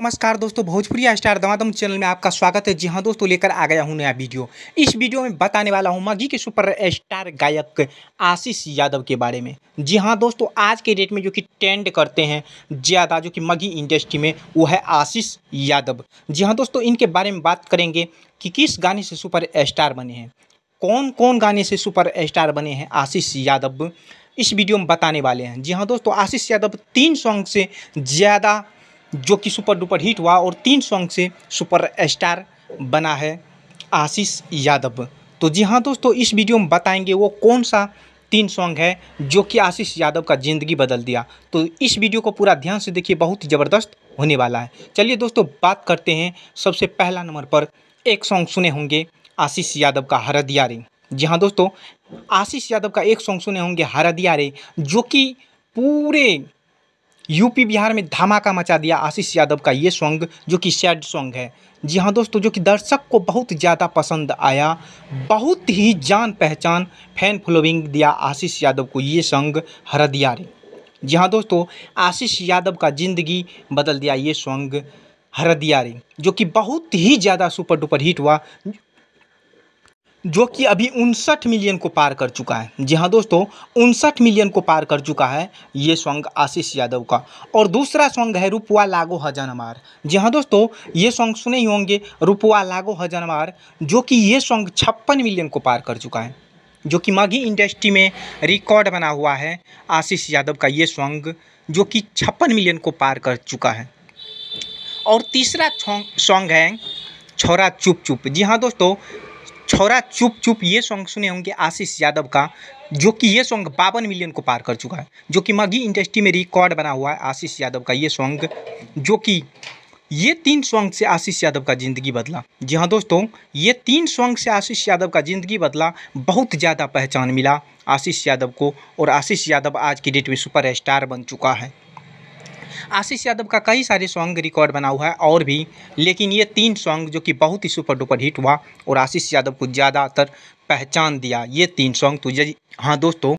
नमस्कार दोस्तों Bhojpuri star दमादम channel में आपका स्वागत है जी हाँ दोस्तों लेकर आ गया हूँ नया वीडियो इस वीडियो में बताने वाला हूँ मगी के सुपर स्टार गायक आशीष यादव के बारे में जी हाँ दोस्तों आज के डेट में जो कि ट्रेंड करते हैं ज़्यादा जो कि मगी इंडस्ट्री में वो है आशीष यादव जी हाँ दोस्तों इनके बारे में बात करेंगे कि किस गाने से सुपर स्टार बने हैं कौन कौन गाने से सुपर स्टार बने हैं आशीष यादव इस वीडियो में बताने वाले हैं जी हाँ दोस्तों आशीष यादव तीन सॉन्ग से ज़्यादा जो कि सुपर डुपर हिट हुआ और तीन सॉन्ग से सुपर स्टार बना है आशीष यादव तो जी हाँ दोस्तों इस वीडियो में बताएंगे वो कौन सा तीन सॉन्ग है जो कि आशीष यादव का ज़िंदगी बदल दिया तो इस वीडियो को पूरा ध्यान से देखिए बहुत ही ज़बरदस्त होने वाला है चलिए दोस्तों बात करते हैं सबसे पहला नंबर पर एक सॉन्ग सुने होंगे आशीष यादव का हरदिया रे जी हाँ दोस्तों आशीष यादव का एक सॉन्ग सुने होंगे हरदिया रे जो कि पूरे यूपी बिहार में धमाका मचा दिया आशीष यादव का ये सॉन्ग जो कि सैड सॉन्ग है जी हाँ दोस्तों जो कि दर्शक को बहुत ज़्यादा पसंद आया बहुत ही जान पहचान फैन फॉलोइंग दिया आशीष यादव को ये सॉन्ग हरदिया जी हाँ दोस्तों आशीष यादव का जिंदगी बदल दिया ये सॉन्ग हरदिया जो कि बहुत ही ज़्यादा सुपर डुपर हिट हुआ जो कि अभी उनसठ मिलियन को पार कर चुका है जी हाँ दोस्तों उनसठ मिलियन को पार कर चुका है ये सॉन्ग आशीष यादव का और दूसरा सॉन्ग है रुपवा लागो हजनमार जी हाँ दोस्तों ये सॉन्ग सुने ही होंगे रुपवा लागो हजनमार जो कि ये सॉन्ग छप्पन मिलियन को पार कर चुका है जो कि मगी इंडस्ट्री में रिकॉर्ड बना हुआ है आशीष यादव का ये सॉन्ग जो कि छप्पन मिलियन को पार कर चुका है और तीसरा सॉन्ग है छोरा चुप चुप जी हाँ दोस्तों छोरा चुप चुप ये सॉन्ग सुने होंगे आशीष यादव का जो कि ये सॉन्ग बावन मिलियन को पार कर चुका है जो कि मगी इंडस्ट्री में रिकॉर्ड बना हुआ है आशीष यादव का ये सॉन्ग जो कि ये तीन सॉन्ग से आशीष यादव का ज़िंदगी बदला जी हाँ दोस्तों ये तीन सॉन्ग से आशीष यादव का ज़िंदगी बदला बहुत ज़्यादा पहचान मिला आशीष यादव को और आशीष यादव आज की डेट में सुपर स्टार बन चुका है आशीष यादव का कई सारे सॉन्ग रिकॉर्ड बना हुआ है और भी लेकिन ये तीन सॉन्ग जो कि बहुत ही सुपर डुपर हिट हुआ और आशीष यादव को ज़्यादातर पहचान दिया ये तीन सॉन्ग तो यदि हाँ दोस्तों